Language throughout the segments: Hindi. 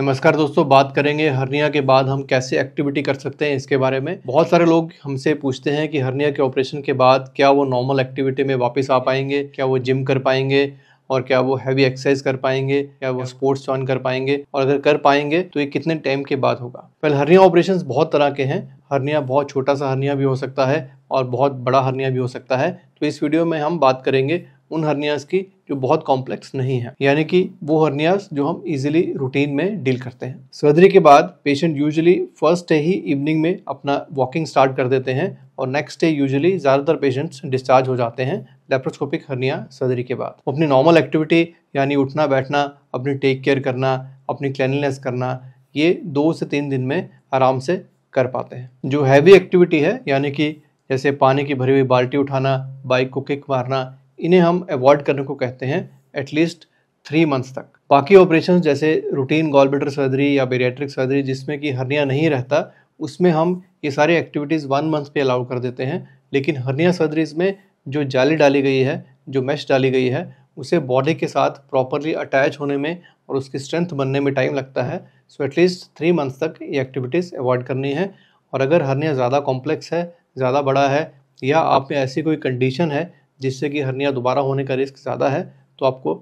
नमस्कार दोस्तों बात करेंगे हर्निया के बाद हम कैसे एक्टिविटी कर सकते हैं इसके बारे में बहुत सारे लोग हमसे पूछते हैं कि हर्निया के ऑपरेशन के बाद क्या वो नॉर्मल एक्टिविटी में वापस आ पाएंगे क्या वो जिम कर पाएंगे और क्या वो हैवी एक्सरसाइज कर पाएंगे क्या वो स्पोर्ट्स ज्वाइन कर पाएंगे और अगर कर पाएंगे तो ये कितने टाइम के बाद होगा पहले हर्निया ऑपरेशन बहुत तरह के हैं हर्निया बहुत छोटा सा हर्निया भी हो सकता है और बहुत बड़ा हर्निया भी हो सकता है तो इस वीडियो में हम बात करेंगे उन हर्नियाज की जो बहुत कॉम्प्लेक्स नहीं है यानी कि वो हर्नियाज जो हम इजिली रूटीन में डील करते हैं सर्जरी के बाद पेशेंट यूजली फर्स्ट डे ही इवनिंग में अपना वॉकिंग स्टार्ट कर देते हैं और नेक्स्ट डे यूजुअली ज़्यादातर पेशेंट्स डिस्चार्ज हो जाते हैं लेप्रोस्कोपिक हर्निया सर्जरी के बाद अपनी नॉर्मल एक्टिविटी यानी उठना बैठना अपनी टेक केयर करना अपनी क्लिनलीनेस करना ये दो से तीन दिन में आराम से कर पाते हैं जो हैवी एक्टिविटी है यानी कि जैसे पानी की भरी हुई बाल्टी उठाना बाइक को किक मारना इन्हें हम अवॉइड करने को कहते हैं एटलीस्ट थ्री मंथ्स तक बाकी ऑपरेशन जैसे रूटीन गॉल सर्जरी या बेरियाट्रिक सर्जरी जिसमें कि हर्निया नहीं रहता उसमें हम ये सारे एक्टिविटीज़ वन मंथ पे अलाउ कर देते हैं लेकिन हर्निया सर्जरीज में जो जाली डाली गई है जो मैश डाली गई है उसे बॉडी के साथ प्रॉपरली अटैच होने में और उसकी स्ट्रेंथ बनने में टाइम लगता है सो एटलीस्ट थ्री मंथ्स तक ये एक्टिविटीज़ अवॉइड करनी है और अगर हर्निया ज़्यादा कॉम्प्लेक्स है ज़्यादा बड़ा है या आप में ऐसी कोई कंडीशन है जिससे कि हर्निया दोबारा होने का रिस्क ज़्यादा है तो आपको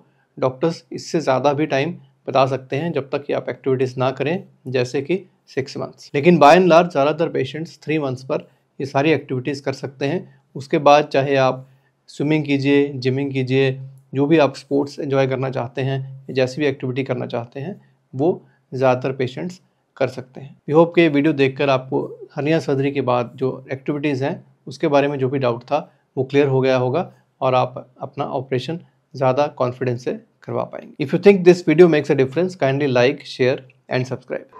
डॉक्टर्स इससे ज़्यादा भी टाइम बता सकते हैं जब तक कि आप एक्टिविटीज़ ना करें जैसे कि सिक्स मंथ्स लेकिन बाय एंड लार्ज ज़्यादातर पेशेंट्स थ्री मंथ्स पर ये सारी एक्टिविटीज़ कर सकते हैं उसके बाद चाहे आप स्विमिंग कीजिए जिमिंग कीजिए जो भी आप स्पोर्ट्स एंजॉय करना चाहते हैं जैसी भी एक्टिविटी करना चाहते हैं वो ज़्यादातर पेशेंट्स कर सकते हैं वी होप के वीडियो देखकर आपको हर्निया सर्जरी के बाद जो एक्टिविटीज़ हैं उसके बारे में जो भी डाउट था वो क्लियर हो गया होगा और आप अपना ऑपरेशन ज़्यादा कॉन्फिडेंस से करवा पाएंगे if you think this video makes a difference kindly like share and subscribe